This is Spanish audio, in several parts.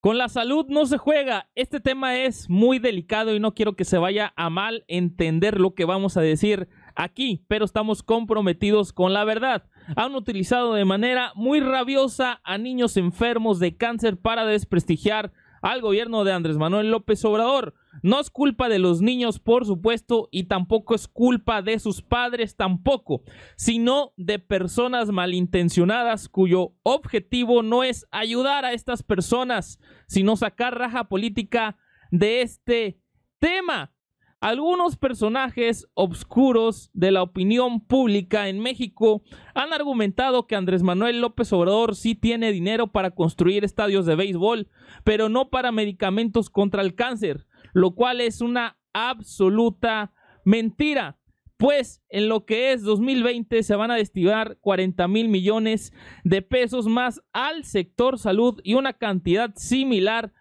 Con la salud no se juega. Este tema es muy delicado y no quiero que se vaya a mal entender lo que vamos a decir aquí, pero estamos comprometidos con la verdad. Han utilizado de manera muy rabiosa a niños enfermos de cáncer para desprestigiar al gobierno de Andrés Manuel López Obrador. No es culpa de los niños, por supuesto, y tampoco es culpa de sus padres tampoco, sino de personas malintencionadas cuyo objetivo no es ayudar a estas personas, sino sacar raja política de este tema. Algunos personajes obscuros de la opinión pública en México han argumentado que Andrés Manuel López Obrador sí tiene dinero para construir estadios de béisbol, pero no para medicamentos contra el cáncer, lo cual es una absoluta mentira. Pues en lo que es 2020 se van a destinar 40 mil millones de pesos más al sector salud y una cantidad similar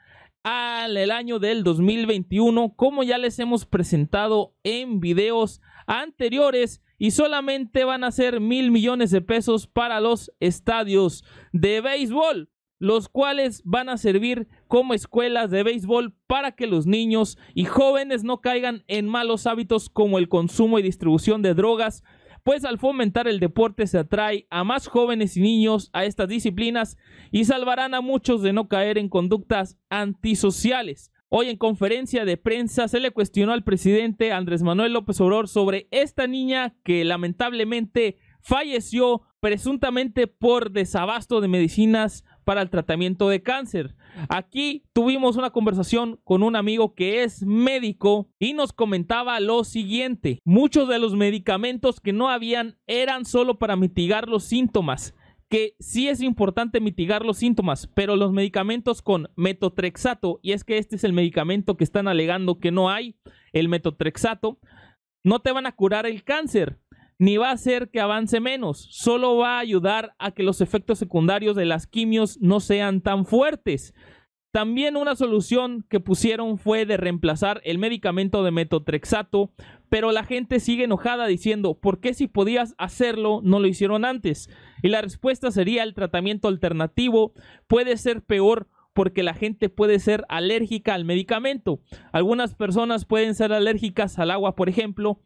al el año del 2021, como ya les hemos presentado en videos anteriores, y solamente van a ser mil millones de pesos para los estadios de béisbol, los cuales van a servir como escuelas de béisbol para que los niños y jóvenes no caigan en malos hábitos como el consumo y distribución de drogas pues al fomentar el deporte se atrae a más jóvenes y niños a estas disciplinas y salvarán a muchos de no caer en conductas antisociales. Hoy en conferencia de prensa se le cuestionó al presidente Andrés Manuel López Obrador sobre esta niña que lamentablemente falleció presuntamente por desabasto de medicinas para el tratamiento de cáncer. Aquí tuvimos una conversación con un amigo que es médico y nos comentaba lo siguiente. Muchos de los medicamentos que no habían eran solo para mitigar los síntomas que sí es importante mitigar los síntomas, pero los medicamentos con metotrexato, y es que este es el medicamento que están alegando que no hay, el metotrexato, no te van a curar el cáncer, ni va a hacer que avance menos, solo va a ayudar a que los efectos secundarios de las quimios no sean tan fuertes. También una solución que pusieron fue de reemplazar el medicamento de metotrexato, pero la gente sigue enojada diciendo, ¿por qué si podías hacerlo no lo hicieron antes? Y la respuesta sería el tratamiento alternativo puede ser peor porque la gente puede ser alérgica al medicamento. Algunas personas pueden ser alérgicas al agua, por ejemplo,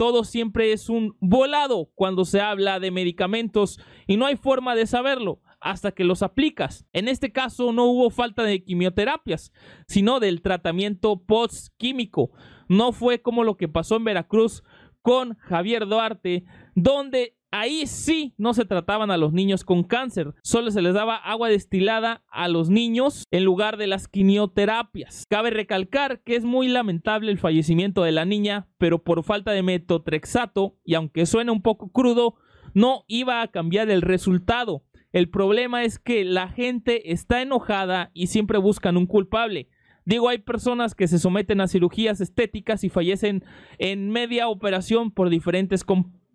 todo siempre es un volado cuando se habla de medicamentos y no hay forma de saberlo hasta que los aplicas. En este caso no hubo falta de quimioterapias, sino del tratamiento postquímico. No fue como lo que pasó en Veracruz con Javier Duarte, donde Ahí sí no se trataban a los niños con cáncer, solo se les daba agua destilada a los niños en lugar de las quimioterapias. Cabe recalcar que es muy lamentable el fallecimiento de la niña, pero por falta de metotrexato, y aunque suene un poco crudo, no iba a cambiar el resultado. El problema es que la gente está enojada y siempre buscan un culpable. Digo, hay personas que se someten a cirugías estéticas y fallecen en media operación por diferentes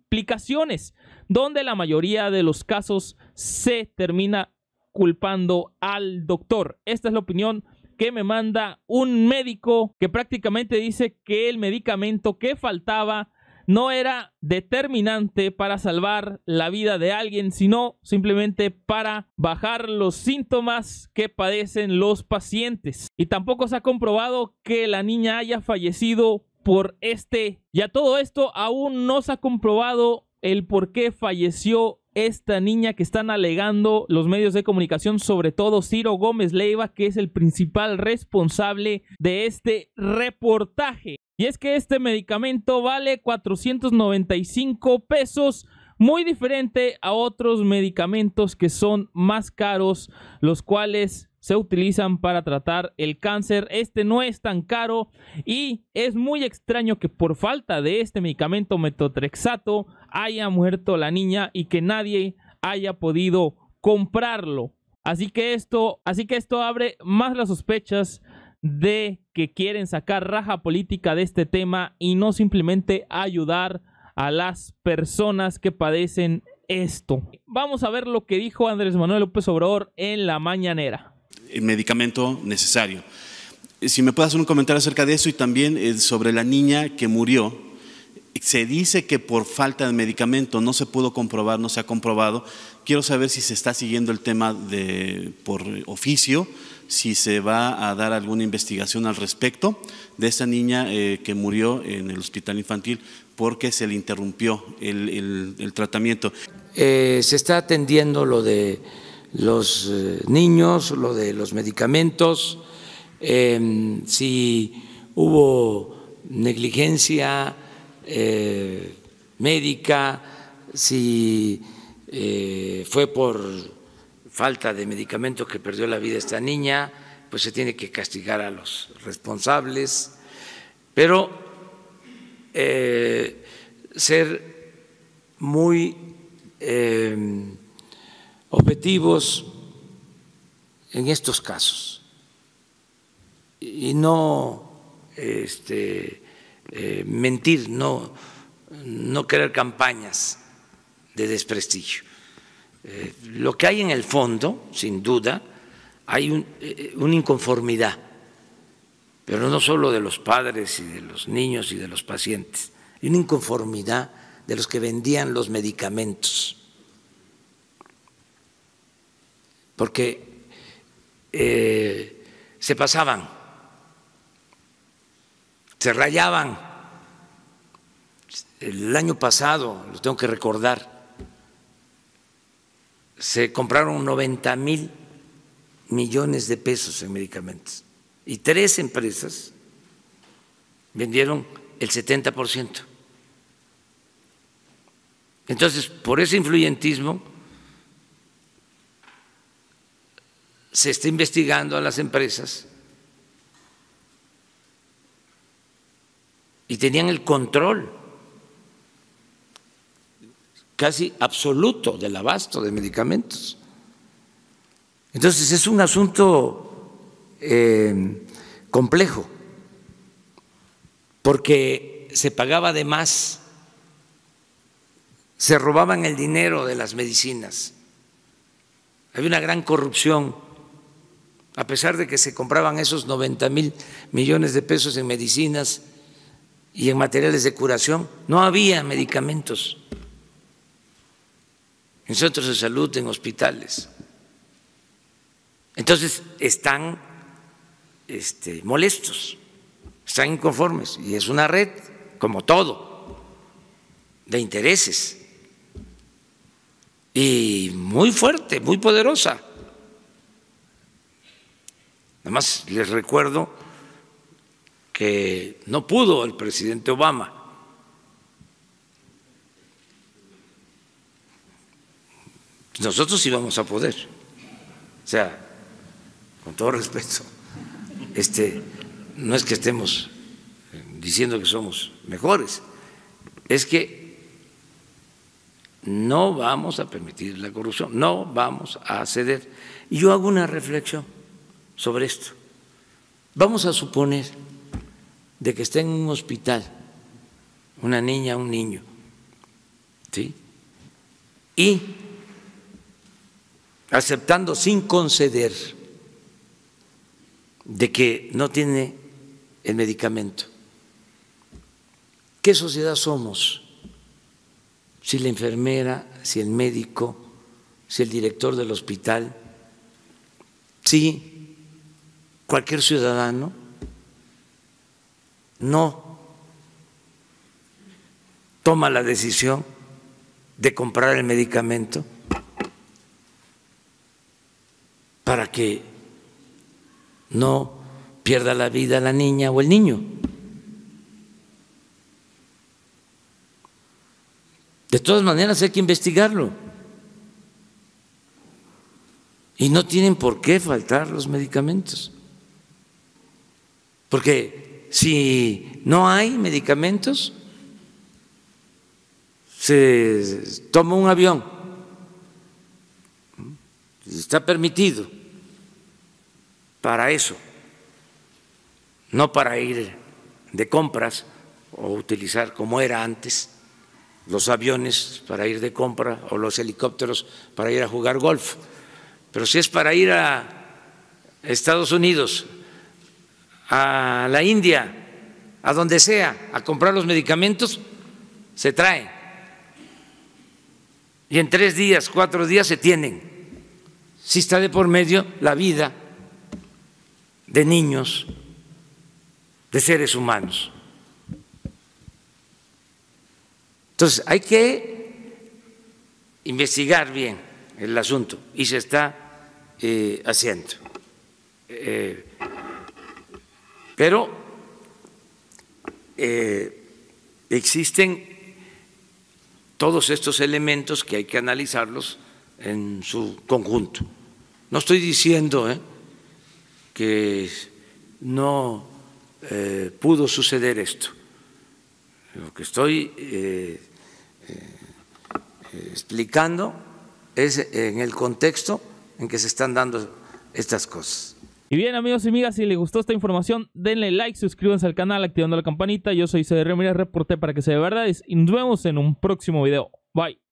Explicaciones donde la mayoría de los casos se termina culpando al doctor. Esta es la opinión que me manda un médico que prácticamente dice que el medicamento que faltaba no era determinante para salvar la vida de alguien, sino simplemente para bajar los síntomas que padecen los pacientes. Y tampoco se ha comprobado que la niña haya fallecido por este. Y a todo esto aún no se ha comprobado el por qué falleció esta niña que están alegando los medios de comunicación, sobre todo Ciro Gómez Leiva, que es el principal responsable de este reportaje. Y es que este medicamento vale 495 pesos, muy diferente a otros medicamentos que son más caros, los cuales se utilizan para tratar el cáncer. Este no es tan caro y es muy extraño que por falta de este medicamento metotrexato haya muerto la niña y que nadie haya podido comprarlo. Así que esto, así que esto abre más las sospechas de que quieren sacar raja política de este tema y no simplemente ayudar a las personas que padecen esto. Vamos a ver lo que dijo Andrés Manuel López Obrador en la mañanera el medicamento necesario. Si me puedes hacer un comentario acerca de eso y también eh, sobre la niña que murió, se dice que por falta de medicamento no se pudo comprobar, no se ha comprobado. Quiero saber si se está siguiendo el tema de, por oficio, si se va a dar alguna investigación al respecto de esa niña eh, que murió en el hospital infantil porque se le interrumpió el, tratamiento. Eh, se está atendiendo lo de los eh, niños, lo de los medicamentos, em, si hubo negligencia eh, médica, si eh, fue por falta de medicamento que perdió la vida esta niña, pues se tiene que castigar a los responsables, pero ser muy em, objetivos en estos casos y no este, eh, mentir, no, no crear campañas de desprestigio. Eh, lo que hay en el fondo, sin duda, hay eh, una inconformidad, pero no solo de los padres y de los niños y de los pacientes, hay una inconformidad de los que vendían los medicamentos porque eh, se pasaban, se rayaban. El año pasado, lo tengo que recordar, se compraron 90 mil millones de pesos en medicamentos y tres empresas vendieron el 70%. Entonces, por ese influyentismo, se está investigando a las empresas y tenían el control casi absoluto del abasto de medicamentos. Entonces es un asunto eh, complejo, porque se pagaba de más, se robaban el dinero de las medicinas, había una gran corrupción a pesar de que se compraban esos 90 mil millones de pesos en medicinas y en materiales de curación, no había medicamentos en centros de salud, en hospitales. Entonces están este, molestos, están inconformes y es una red, como todo, de intereses y muy fuerte, muy poderosa. Además, les recuerdo que no pudo el presidente Obama. Nosotros íbamos a poder. O sea, con todo respeto, este, no es que estemos diciendo que somos mejores, es que no vamos a permitir la corrupción, no vamos a ceder. Y yo hago una reflexión sobre esto. Vamos a suponer de que está en un hospital una niña, un niño, ¿sí? Y aceptando sin conceder de que no tiene el medicamento. ¿Qué sociedad somos? Si la enfermera, si el médico, si el director del hospital, si cualquier ciudadano? No toma la decisión de comprar el medicamento para que no pierda la vida la niña o el niño. De todas maneras hay que investigarlo. Y no tienen por qué faltar los medicamentos. Porque si no hay medicamentos, se toma un avión, está permitido para eso, no para ir de compras o utilizar como era antes los aviones para ir de compra o los helicópteros para ir a jugar golf. Pero si es para ir a Estados Unidos a la India, a donde sea, a comprar los medicamentos, se trae. Y en tres días, cuatro días se tienen. Si está de por medio la vida de niños, de seres humanos. Entonces, hay que investigar bien el asunto y se está eh, haciendo. Eh, pero eh, existen todos estos elementos que hay que analizarlos en su conjunto. No estoy diciendo eh, que no eh, pudo suceder esto. Lo que estoy explicando es en el contexto en que se están dando estas cosas. Y bien amigos y amigas, si les gustó esta información, denle like, suscríbanse al canal activando la campanita. Yo soy CDR Ramírez, reporte para que sea de verdad. y nos vemos en un próximo video. Bye.